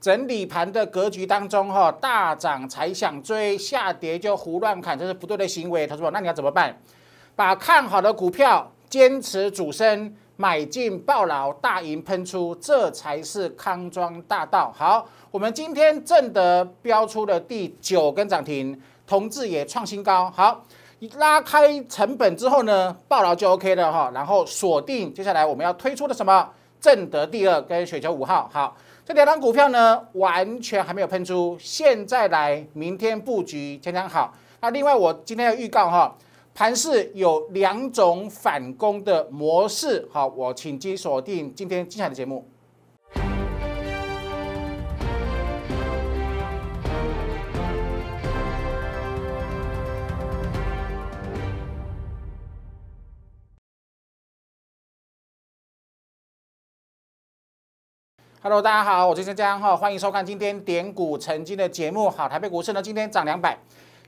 整理盘的格局当中，哈大涨才想追，下跌就胡乱砍，这是不对的行为。他说：“那你要怎么办？把看好的股票坚持主升，买进爆牢，大盈喷出，这才是康庄大道。好，我们今天正德标出了第九根涨停，同志也创新高。好，拉开成本之后呢，爆牢就 OK 了哈。然后锁定接下来我们要推出的什么？正德第二跟雪球五号。好。这两张股票呢，完全还没有喷出，现在来明天布局，讲讲好。那另外我今天要预告哈，盘市有两种反攻的模式，好，我请机锁定今天精彩的节目。Hello，大家好，我是江江哈，欢迎收看今天点股成金的节目。好，台北股市呢，今天涨两百，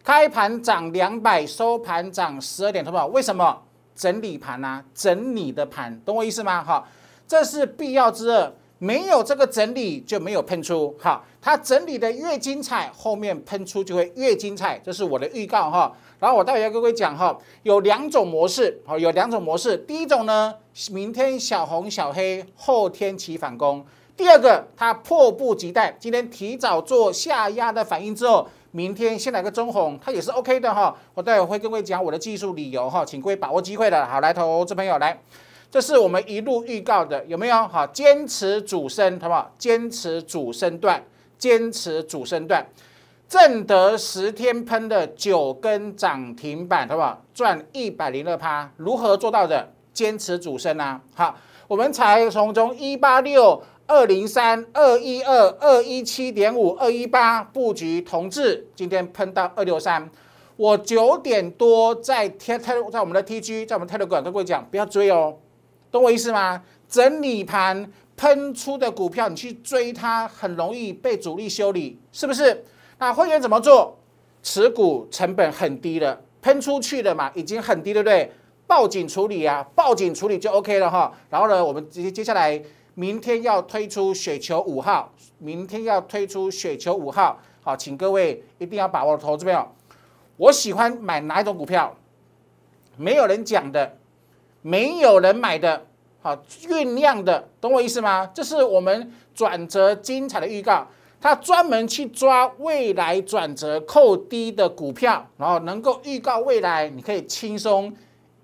开盘涨两百，收盘涨十二点，好不好？为什么？整理盘呐，整理的盘，懂我意思吗？哈，这是必要之二，没有这个整理就没有喷出。好，它整理的越精彩，后面喷出就会越精彩，这是我的预告哈。然后我待会要跟各位讲哈，有两种模式，好，有两种模式。第一种呢，明天小红小黑，后天起反攻。第二个，它迫不及待，今天提早做下压的反应之后，明天先来个中红，它也是 OK 的哈。我待会会跟各位讲我的技术理由哈，请各位把握机会的好来，投资朋友来，这是我们一路预告的有没有好，坚持主升，好不好？坚持主升段，坚持主升段，正德十天喷的九根涨停板，好不好？赚一百零二趴，如何做到的？坚持主升啊，好，我们才从中一八六。二零三二一二二一七点五二一八布局同志，今天喷到二六三，我九点多在天 T 在我们的 T G 在我们 Telegram 都跟我讲，不要追哦，懂我意思吗？整理盘喷出的股票，你去追它很容易被主力修理，是不是？那会员怎么做？持股成本很低了，喷出去了嘛，已经很低对不对？报警处理啊，报警处理就 OK 了哈。然后呢，我们接接下来。明天要推出雪球五号，明天要推出雪球五号，好，请各位一定要把握投资票。我喜欢买哪一种股票？没有人讲的，没有人买的，好酝酿的，懂我意思吗？这是我们转折精彩的预告，他专门去抓未来转折扣低的股票，然后能够预告未来，你可以轻松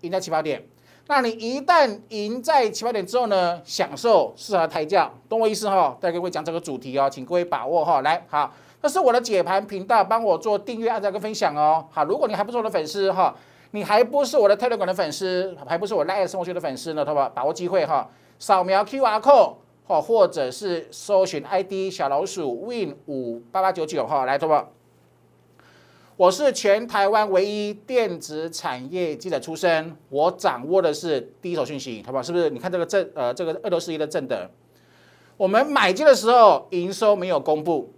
赢在起跑点。那你一旦赢在起跑点之后呢，享受适合抬轿，懂我意思哈？大家会讲这个主题哦，请各位把握哈。来，好，这是我的解盘频道，帮我做订阅、按赞跟分享哦。好，如果你还不是我的粉丝哈，你还不是我的泰 a m 的粉丝，还不是我赖爱生活圈的粉丝呢，多吧？把握机会哈。扫描 Q R code 哈，或者是搜寻 I D 小老鼠 Win 五八八九九哈，来多吧？我是全台湾唯一电子产业记者出身，我掌握的是第一手讯息，好不好？是不是？你看这个证，呃，这个二六四一的证的，我们买进的时候营收没有公布，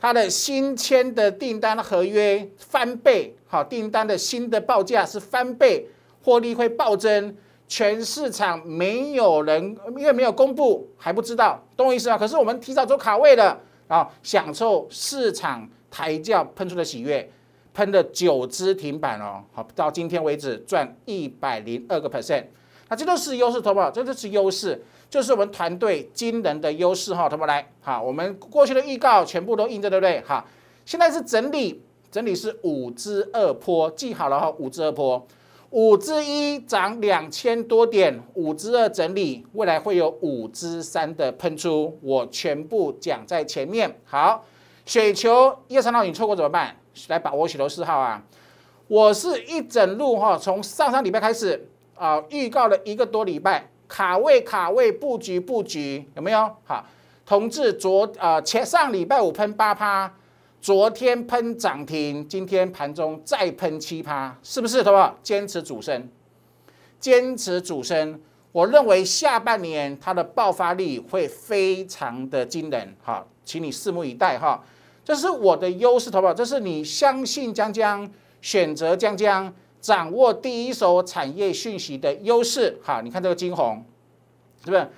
它的新签的订单合约翻倍，好，订单的新的报价是翻倍，获利会暴增，全市场没有人，因为没有公布还不知道，懂我意思吗？可是我们提早走卡位了啊，享受市场。抬叫喷出的喜悦，喷了九支停板哦。好，到今天为止赚一百零二个 percent。那这都是优势，同学们，这都是优势，就是我们团队惊人的优势哈，同学们来，好，我们过去的预告全部都印着，对不对？哈，现在是整理，整理是五支二坡，记好了哈，五支二坡，五支一涨两千多点，五支二整理，未来会有五支三的喷出，我全部讲在前面，好。雪球一二三号，你错过怎么办？来把握雪球四号啊！我是一整路哈，从上上礼拜开始啊，预告了一个多礼拜，卡位卡位布局布局，有没有好？同志昨啊前上礼拜五喷八趴，昨天喷涨停，今天盘中再喷七趴，是不是？好不好？坚持主升，坚持主升，我认为下半年它的爆发力会非常的惊人，好，请你拭目以待哈。这是我的优势，投保。这是你相信江江，选择江江，掌握第一手产业讯息的优势。哈，你看这个金虹，是不是？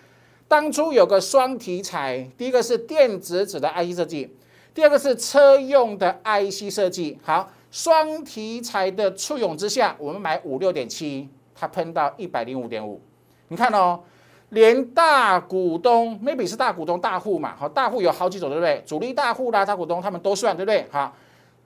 当初有个双题材，第一个是电子纸的 IC 设计，第二个是车用的 IC 设计。好，双题材的簇拥之下，我们买五六点七，它喷到一百零五点五。你看哦。连大股东，maybe 是大股东大户嘛，好，大户有好几种，对不对？主力大户啦，大股东他们都算，对不对？哈，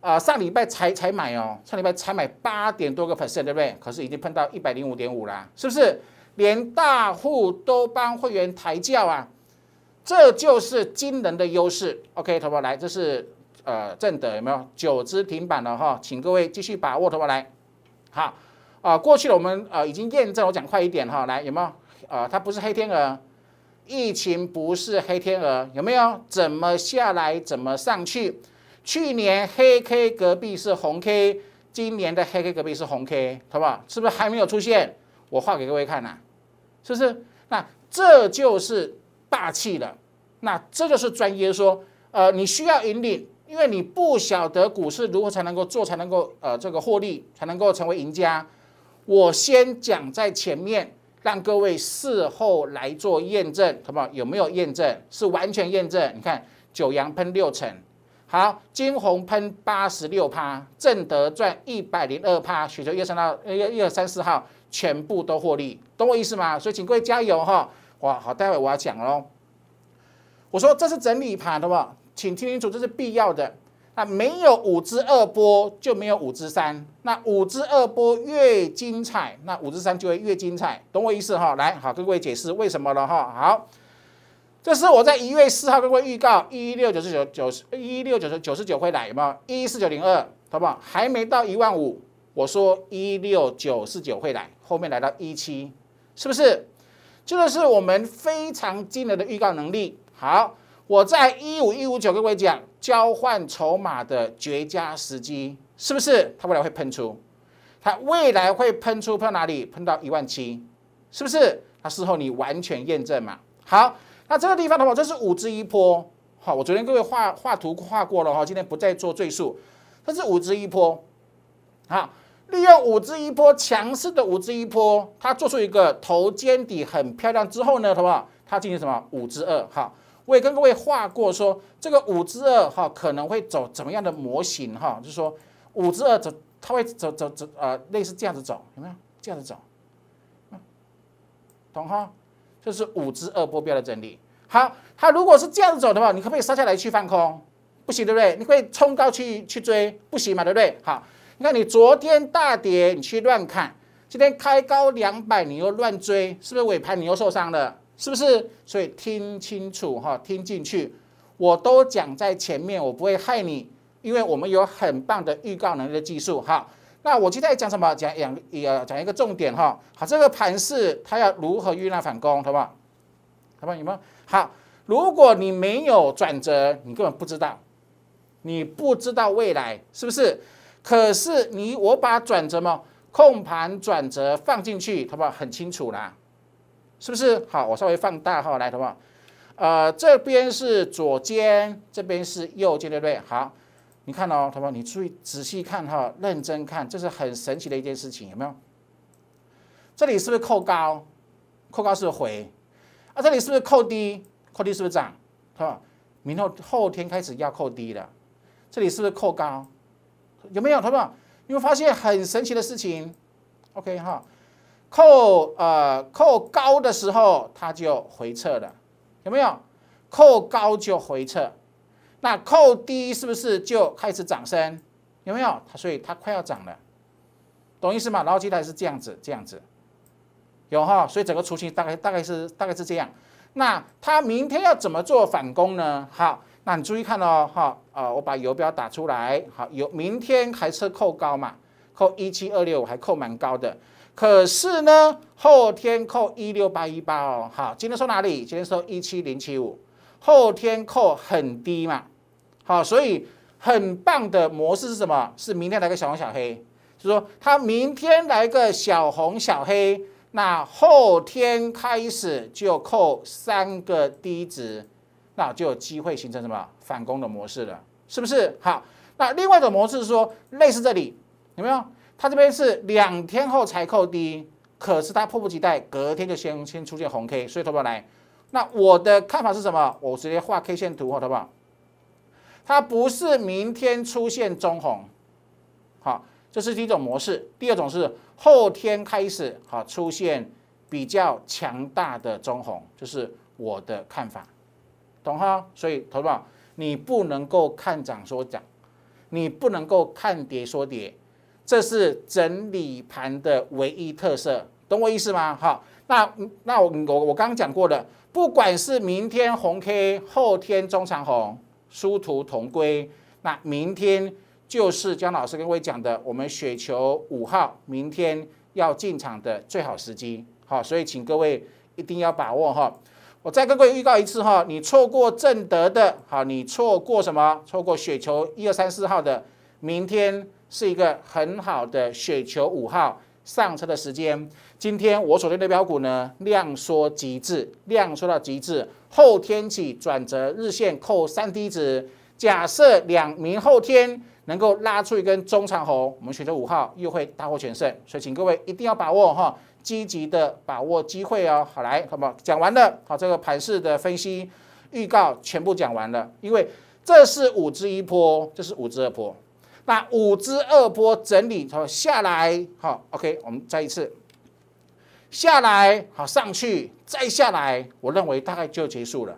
啊，上礼拜才才买哦，上礼拜才买八点多个 percent，对不对？可是已经碰到一百零五点五啦，是不是？连大户都帮会员抬轿啊，这就是惊人的优势。OK，同学来，这是呃正的，有没有？九支停板了哈，请各位继续把握。同学来，好，啊，过去了，我们呃已经验证，我讲快一点哈，来有没有？啊，它不是黑天鹅，疫情不是黑天鹅，有没有？怎么下来怎么上去？去年黑 K 隔壁是红 K，今年的黑 K 隔壁是红 K，好不好？是不是还没有出现？我画给各位看呐，是不是？那这就是霸气了，那这就是专业说，呃，你需要引领，因为你不晓得股市如何才能够做，才能够呃这个获利，才能够成为赢家。我先讲在前面。让各位事后来做验证，不好？有没有验证？是完全验证。你看，九阳喷六成，好，金红喷八十六趴，正德赚一百零二趴，雪球一二三到一一一二三四号全部都获利，懂我意思吗？所以请各位加油哈！哇，好，待会我要讲喽。我说这是整理盘，不好？请听清楚，这是必要的。那没有五之二波，就没有五之三。那五之二波越精彩，那五之三就会越精彩，懂我意思哈？来，好，各位解释为什么了哈？好，这是我在一月四号各位预告，一六九十九九十一六九十九十九会来有？一四九零二，好不好？还没到一万五，我说一六九四九会来，后面来到一七，是不是？这个是我们非常惊人的预告能力。好。我在一五一五九各位讲交换筹码的绝佳时机，是不是？它未来会喷出，它未来会喷出喷到哪里？喷到一万七，是不是？它事后你完全验证嘛？好，那这个地方，的话，这是五支一波，好，我昨天各位画画图画过了哈，今天不再做赘述，这是五支一波，好，利用五支一波强势的五支一波，它做出一个头肩底很漂亮之后呢，好不好？它进行什么五支二？好。我也跟各位画过，说这个五之二哈可能会走怎么样的模型哈，就是说五之二走，它会走走走啊，类似这样子走，有没有这样子走？懂哈？这是五之二波标的整理。好，它如果是这样子走的话，你可不可以杀下来去放空？不行对不对？你可以冲高去去追，不行嘛对不对？好，你看你昨天大跌，你去乱看，今天开高两百，你又乱追，是不是尾盘你又受伤了？是不是？所以听清楚哈，听进去，我都讲在前面，我不会害你，因为我们有很棒的预告能力的技术。好，那我今天讲什么？讲两呃，讲一个重点哈。好，这个盘势它要如何遇难反攻，好不好？好不好？你们好，如果你没有转折，你根本不知道，你不知道未来是不是？可是你，我把转折嘛，控盘转折放进去，好不好？很清楚啦。是不是好？我稍微放大哈，来，好不好？呃，这边是左肩，这边是右肩，对不对？好，你看哦，同学们，你注意仔细看哈，认真看，这是很神奇的一件事情，有没有？这里是不是扣高？扣高是不是回？啊，这里是不是扣低？扣低是不是涨？是吧？明后后天开始要扣低了，这里是不是扣高？有没有？同学们，你会发现很神奇的事情，OK 哈。扣呃扣高的时候，它就回撤了，有没有？扣高就回撤，那扣低是不是就开始涨升？有没有？它所以它快要涨了，懂意思吗？然后接下来是这样子，这样子，有哈。所以整个图形大概大概是大概是这样。那它明天要怎么做反攻呢？好，那你注意看哦，哈啊，我把游标打出来，好有明天还是扣高嘛？扣一七二六，我还扣蛮高的。可是呢，后天扣一六八一八哦，好，今天收哪里？今天收一七零七五，后天扣很低嘛，好，所以很棒的模式是什么？是明天来个小红小黑，就是说他明天来个小红小黑，那后天开始就扣三个低值，那就有机会形成什么反攻的模式了，是不是？好，那另外一种模式是说类似这里有没有？他这边是两天后才扣低，可是他迫不及待，隔天就先先出现红 K，所以投保来。那我的看法是什么？我直接画 K 线图，好投好？它不是明天出现中红，好，这是第一种模式。第二种是后天开始好出现比较强大的中红，就是我的看法，懂哈？所以投保，你不能够看涨说涨，你不能够看跌说跌。这是整理盘的唯一特色，懂我意思吗？好，那那我我我刚刚讲过的，不管是明天红 K，后天中长红，殊途同归。那明天就是江老师跟各位讲的，我们雪球五号明天要进场的最好时机。好，所以请各位一定要把握哈。我再跟各位预告一次哈，你错过正德的，好，你错过什么？错过雪球一二三四号的明天。是一个很好的雪球五号上车的时间。今天我所盯的标股呢，量缩极致，量缩到极致，后天起转折日线扣三低值，假设两明后天能够拉出一根中长红，我们雪球五号又会大获全胜。所以请各位一定要把握哈，积极的把握机会哦。好，来，不好？讲完了，好，这个盘式的分析预告全部讲完了，因为这是五支一波，这是五支二波。那五只二波整理，它下来好，OK，我们再一次下来好，上去再下来，我认为大概就结束了，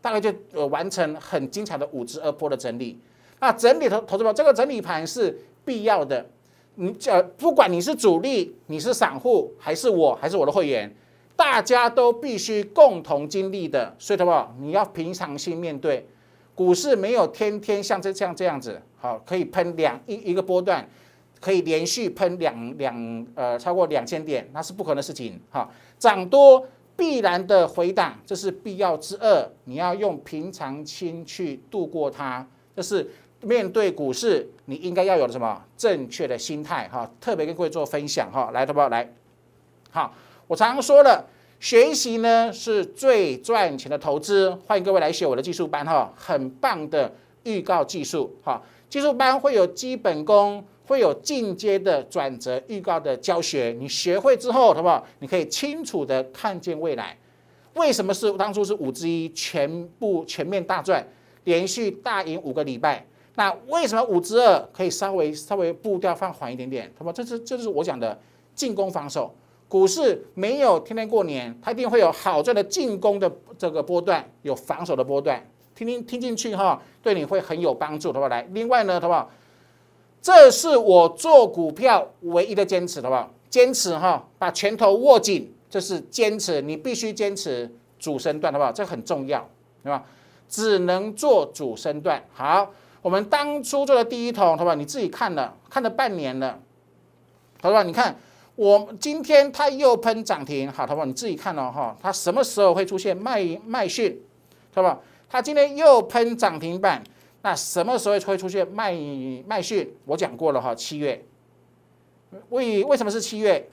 大概就呃完成很精彩的五只二波的整理。那整理投投资宝，这个整理盘是必要的。你这不管你是主力，你是散户，还是我，还是我的会员，大家都必须共同经历的，所以，投资宝，你要平常心面对。股市没有天天像这像这样子，好，可以喷两一一个波段，可以连续喷两两呃超过两千点，那是不可能的事情。哈，涨多必然的回档，这是必要之二。你要用平常心去度过它，这是面对股市你应该要有的什么正确的心态。哈，特别跟各位做分享。哈，来，好不好？来，好，我常常说了，学习呢是最赚钱的投资，欢迎各位来学我的技术班哈，很棒的预告技术哈，技术班会有基本功，会有进阶的转折预告的教学，你学会之后好不好？你可以清楚的看见未来。为什么是当初是五之一全部全面大赚，连续大赢五个礼拜？那为什么五之二可以稍微稍微步调放缓一点点？好不好？这是这就是我讲的进攻防守。股市没有天天过年，它一定会有好的进攻的这个波段，有防守的波段。听听听进去哈，对你会很有帮助，好不好？来，另外呢，好不好？这是我做股票唯一的坚持，好不好？坚持哈，把拳头握紧，这是坚持，你必须坚持主升段，好不好？这很重要，对吧？只能做主升段。好，我们当初做的第一桶，好不好？你自己看了，看了半年了，好不好？你看。我今天它又喷涨停，好，他学你自己看哦，哈，它什么时候会出现卖卖讯，知道吧？它今天又喷涨停板，那什么时候会出现卖卖讯？我讲过了哈，七月。为为什么是七月？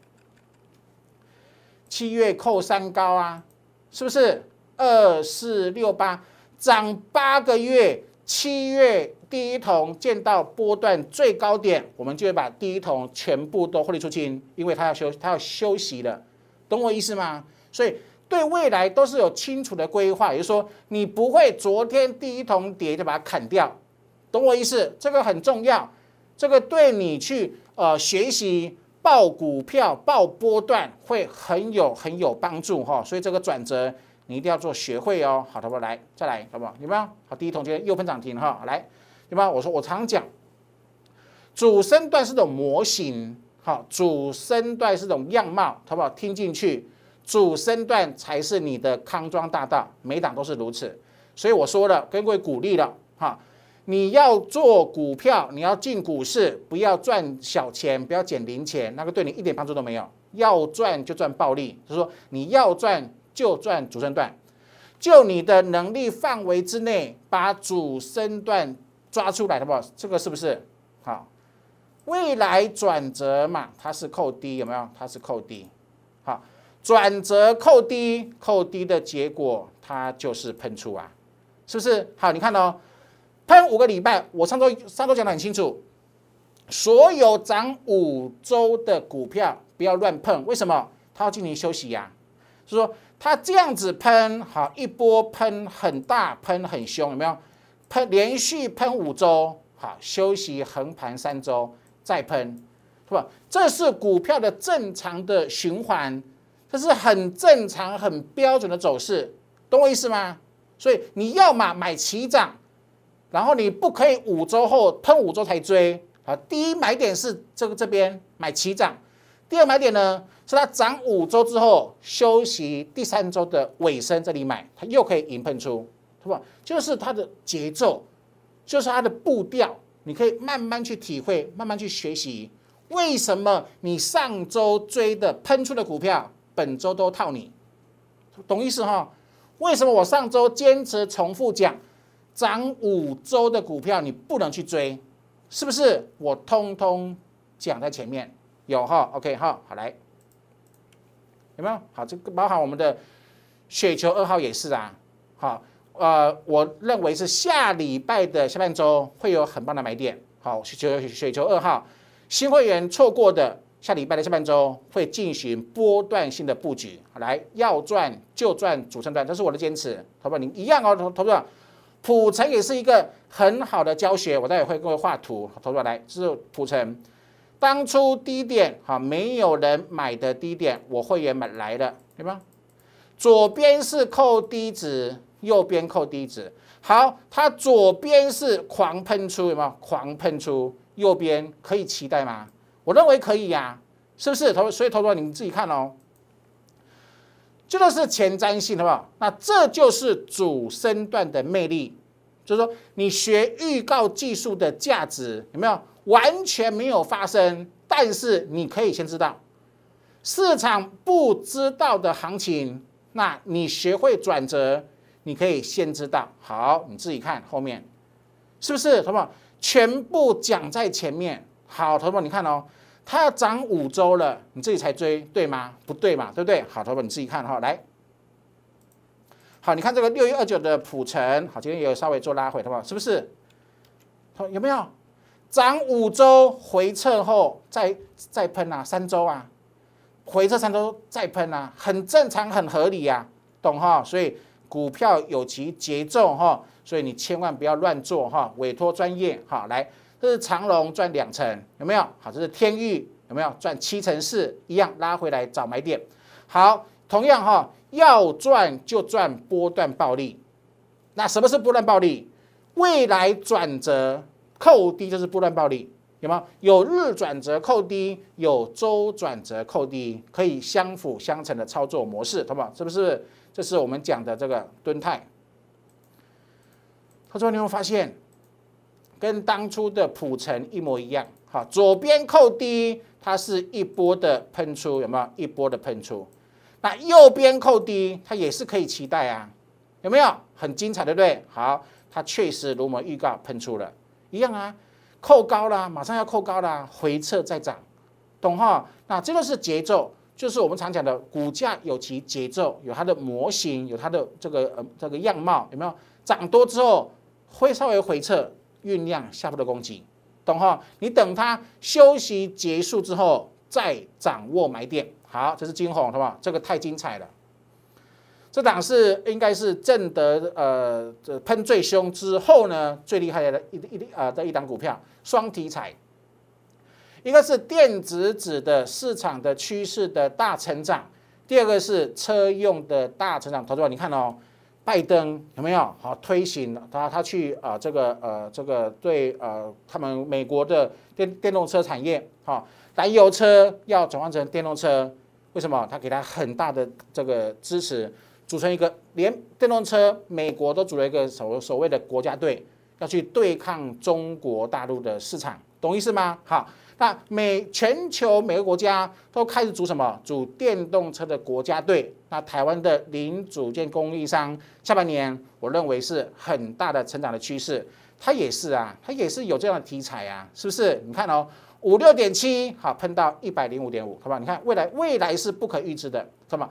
七月扣三高啊，是不是？二四六八涨八个月，七月。第一桶见到波段最高点，我们就会把第一桶全部都获利出清，因为它要休，它要休息了，懂我意思吗？所以对未来都是有清楚的规划，也就是说你不会昨天第一桶跌就把它砍掉，懂我意思？这个很重要，这个对你去呃学习报股票、报波段会很有很有帮助哈。所以这个转折你一定要做学会哦。好，好不好？来，再来，好不好？有没有？好，第一桶今天又分涨停哈，来。对吧？我说我常讲，主身段是种模型，好，主身段是种样貌，好不好？听进去，主身段才是你的康庄大道，每档都是如此。所以我说了，跟各位鼓励了，哈，你要做股票，你要进股市，不要赚小钱，不要捡零钱，那个对你一点帮助都没有。要赚就赚暴利，就是说你要赚就赚主身段，就你的能力范围之内，把主身段。抓出来的吧，这个是不是好？未来转折嘛，它是扣低有没有？它是扣低，好转折扣低扣低的结果，它就是喷出啊，是不是？好，你看哦，喷五个礼拜，我上周上周讲的很清楚，所有涨五周的股票不要乱碰，为什么？它要进行休息呀，是说它这样子喷，好一波喷很大，喷很凶，有没有？喷连续喷五周，好休息横盘三周再喷，是吧？这是股票的正常的循环，这是很正常很标准的走势，懂我意思吗？所以你要么买起涨，然后你不可以五周后喷五周才追。好，第一买点是这个这边买起涨，第二买点呢是它涨五周之后休息第三周的尾声这里买，它又可以迎喷出。就是它的节奏，就是它的步调，你可以慢慢去体会，慢慢去学习。为什么你上周追的喷出的股票，本周都套你？懂意思哈？为什么我上周坚持重复讲，涨五周的股票你不能去追？是不是？我通通讲在前面有哈？OK 哈，好来，有没有？好，这个包含我们的雪球二号也是啊，好。呃，我认为是下礼拜的下半周会有很棒的买点。好，雪球雪球二号新会员错过的下礼拜的下半周会进行波段性的布局。来，要赚就赚主升段，这是我的坚持。投票你一样哦。投投票。者，普城也是一个很好的教学，我待会会画图。投出来，来是普城，当初低点哈，没有人买的低点，我会员买来了，对吧？左边是扣低子。右边扣低值，好，它左边是狂喷出，有没有？狂喷出，右边可以期待吗？我认为可以呀，是不是？投，所以投资你们自己看哦。这个是前瞻性，好不好？那这就是主升段的魅力，就是说你学预告技术的价值有没有？完全没有发生，但是你可以先知道市场不知道的行情，那你学会转折。你可以先知道，好，你自己看后面，是不是？什么？全部讲在前面。好，什么？你看哦，它要涨五周了，你自己才追，对吗？不对嘛，对不对？好，什么？你自己看哈，来。好，你看这个六一二九的普城，好，今天也有稍微做拉回，不好？是不是？有没有涨五周回撤后再再喷啊？三周啊，回撤三周再喷啊，很正常，很合理呀，懂哈？所以。股票有其节奏哈，所以你千万不要乱做哈，委托专业哈。来，这是长隆赚两成，有没有？好，这是天域有没有赚七成四，一样拉回来找买点。好，同样哈，要赚就赚波段暴利。那什么是波段暴利？未来转折扣低就是波段暴利，有吗？有？有日转折扣低，有周转折扣低，可以相辅相成的操作模式，懂吗？是不是？这是我们讲的这个敦态。他说：“你没有发现，跟当初的普成一模一样？好，左边扣低，它是一波的喷出，有没有？一波的喷出。那右边扣低，它也是可以期待啊，有没有？很精彩，对不对？好，它确实如我预告喷出了一样啊，扣高了，马上要扣高了，回撤再涨，懂哈？那这个是节奏。”就是我们常讲的股价有其节奏，有它的模型，有它的这个呃这个样貌，有没有？涨多之后会稍微回撤，酝酿下部的攻击，懂哈？你等它休息结束之后再掌握买点。好，这是金红，是不？这个太精彩了。这档是应该是正德呃喷最凶之后呢最厉害的一一啊的一档股票，双题材。一个是电子纸的市场的趋势的大成长，第二个是车用的大成长。投资者，你看哦，拜登有没有好推行他他去啊这个呃这个对呃他们美国的电电动车产业哈，燃油车要转换成电动车，为什么他给他很大的这个支持，组成一个连电动车美国都组了一个所所谓的国家队，要去对抗中国大陆的市场，懂意思吗？好。那每全球每个国家都开始组什么组电动车的国家队？那台湾的零组件供应商，下半年我认为是很大的成长的趋势。它也是啊，它也是有这样的题材啊，是不是？你看哦，五六点七，好，喷到一百零五点五，好不好？你看未来，未来是不可预知的，什么？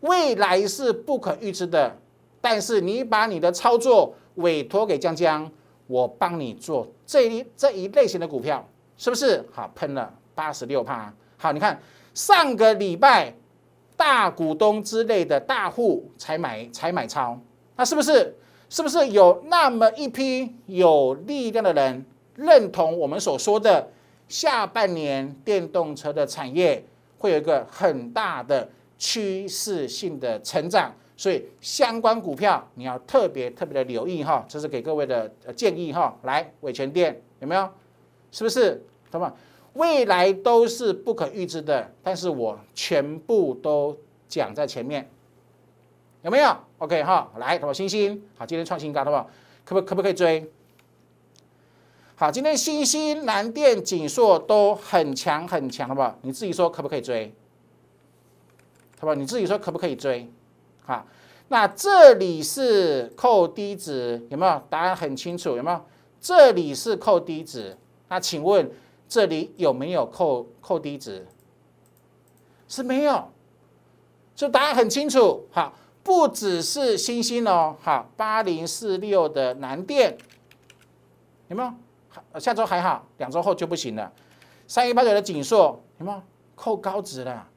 未来是不可预知的，但是你把你的操作委托给江江，我帮你做这一这一类型的股票。是不是好喷了八十六趴？好，你看上个礼拜大股东之类的大户才买才买超，那是不是是不是有那么一批有力量的人认同我们所说的下半年电动车的产业会有一个很大的趋势性的成长？所以相关股票你要特别特别的留意哈，这是给各位的建议哈。来，伟全店有没有？是不是？什么？未来都是不可预知的，但是我全部都讲在前面，有没有？OK 哈，来，好，么星星？好，今天创新高，好不好？可不，可不可以追？好，今天星星、蓝电、锦硕都很强很强，好不好？你自己说可不可以追？好不好？你自己说可不可以追？好，那这里是扣低值，有没有？答案很清楚，有没有？这里是扣低值。那请问这里有没有扣扣低值？是没有，就答案很清楚。好，不只是星星哦。好，八零四六的南电有没有？下周还好，两周后就不行了。三一八九的锦硕有没有扣高值了？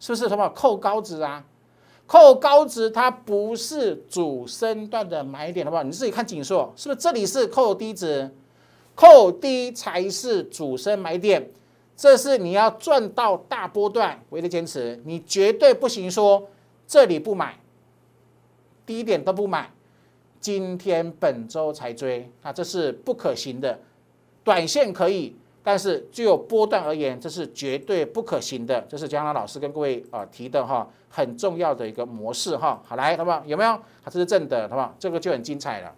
是不是什么扣高值啊？扣高值它不是主升段的买点，好不好？你自己看锦硕，是不是这里是扣低值？扣低才是主升买点，这是你要赚到大波段唯一的坚持，你绝对不行。说这里不买，低点都不买，今天本周才追啊，这是不可行的。短线可以，但是具有波段而言，这是绝对不可行的。这是江郎老师跟各位啊提的哈，很重要的一个模式哈。好来，好不好？有没有？这是正的，好不好？这个就很精彩了。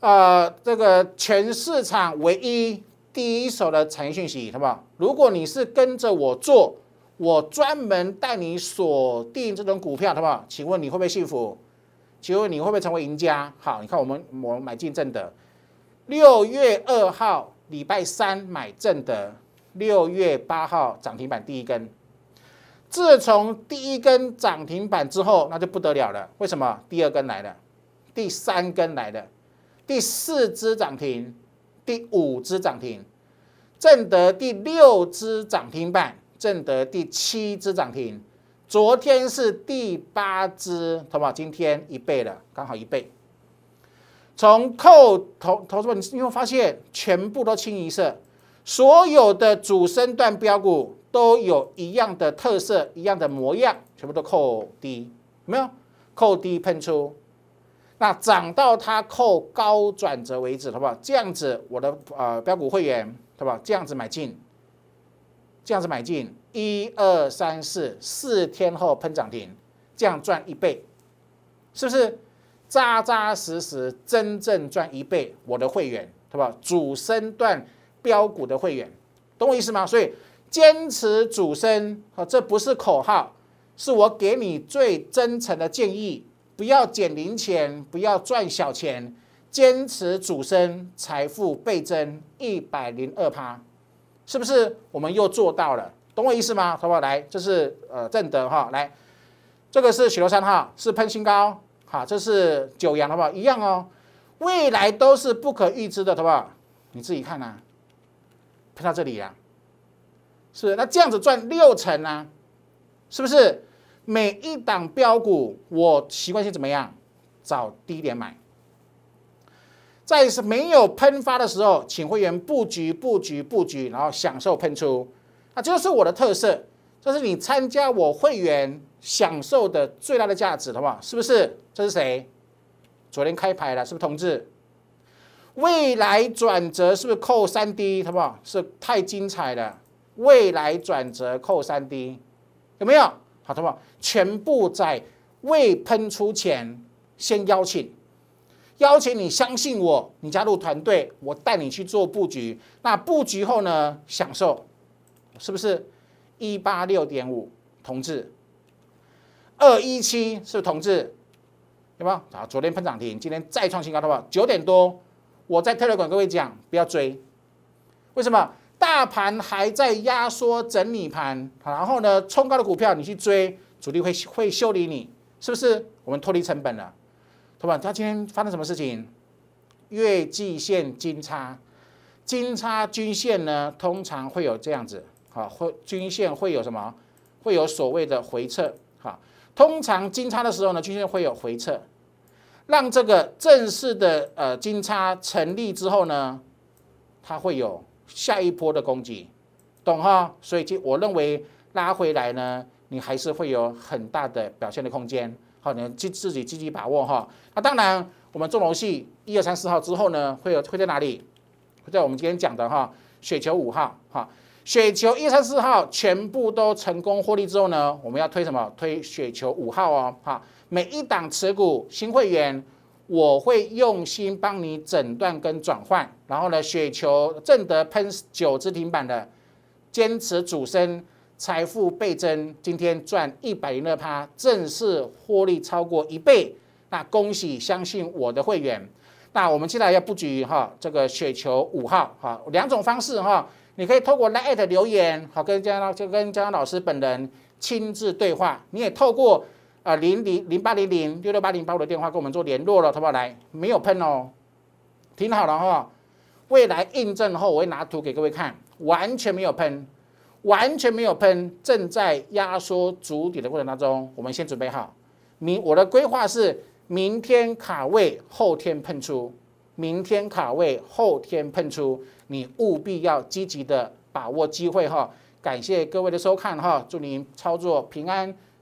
呃，这个全市场唯一第一手的产业讯息，好不好？如果你是跟着我做，我专门带你锁定这种股票，好不好？请问你会不会幸福？请问你会不会成为赢家？好，你看我们我买进正德，六月二号礼拜三买正的，六月八号涨停板第一根，自从第一根涨停板之后，那就不得了了。为什么？第二根来了，第三根来了。第四只涨停，第五只涨停，正德第六只涨停板，正德第七只涨停，昨天是第八只，好不好？今天一倍了，刚好一倍。从扣投投资者，你会发现全部都清一色，所有的主升段标股都有一样的特色，一样的模样，全部都扣低，没有扣低喷出。那涨到它扣高转折为止，好不好？这样子，我的呃标股会员，对吧？这样子买进，这样子买进，一二三四，四天后喷涨停，这样赚一倍，是不是？扎扎实实，真正赚一倍，我的会员，对吧？主升段标股的会员，懂我意思吗？所以坚持主升，啊，这不是口号，是我给你最真诚的建议。不要捡零钱，不要赚小钱，坚持主升，财富倍增一百零二趴，是不是？我们又做到了，懂我意思吗？好不好？来，这是呃正德哈，来，这个是许龙三号，是喷新高哈，这是九阳好不好？一样哦，未来都是不可预知的，好不好？你自己看呐，喷到这里啊，是那这样子赚六成呢，是不是？每一档标股，我习惯性怎么样？找低点买，在是没有喷发的时候，请会员布局、布局、布局，然后享受喷出，那就是我的特色，这是你参加我会员享受的最大的价值，好不好？是不是？这是谁？昨天开牌了，是不是？同志，未来转折是不是扣三 D？好不好？是太精彩了，未来转折扣三 D，有没有？好不好？全部在未喷出前，先邀请，邀请你相信我，你加入团队，我带你去做布局。那布局后呢，享受是不是？一八六点五，同志，二一七是同志，有没有？好，昨天喷涨停，今天再创新高，好不好？九点多，我在特雷馆各位讲，不要追，为什么？大盘还在压缩整理盘，然后呢，冲高的股票你去追，主力会会修理你，是不是？我们脱离成本了，对吧？它今天发生什么事情？月季线金叉，金叉均线呢，通常会有这样子，好，会均线会有什么？会有所谓的回撤，哈。通常金叉的时候呢，均线会有回撤，让这个正式的呃金叉成立之后呢，它会有。下一波的攻击，懂哈？所以就我认为拉回来呢，你还是会有很大的表现的空间，好，你自自己积极把握哈。那当然，我们众龙系一二三四号之后呢，会有会在哪里？会在我们今天讲的哈，雪球五号哈，雪球一二三四号全部都成功获利之后呢，我们要推什么？推雪球五号哦，哈。每一档持股新会员。我会用心帮你诊断跟转换，然后呢，雪球正德喷九支停板的，坚持主升，财富倍增，今天赚一百零二趴，正式获利超过一倍，那恭喜相信我的会员。那我们接下来要布局哈，这个雪球五号哈，两种方式哈，你可以透过 Line 留言，好跟江老就跟江老师本人亲自对话，你也透过。啊零零零八零零六六八零八五的电话跟我们做联络了好不好？来没有喷哦，听好了哈。未来印证后我会拿图给各位看，完全没有喷，完全没有喷，正在压缩足底的过程当中。我们先准备好。明我的规划是明天卡位，后天喷出。明天卡位，后天喷出。你务必要积极的把握机会哈。感谢各位的收看哈，祝您操作平安。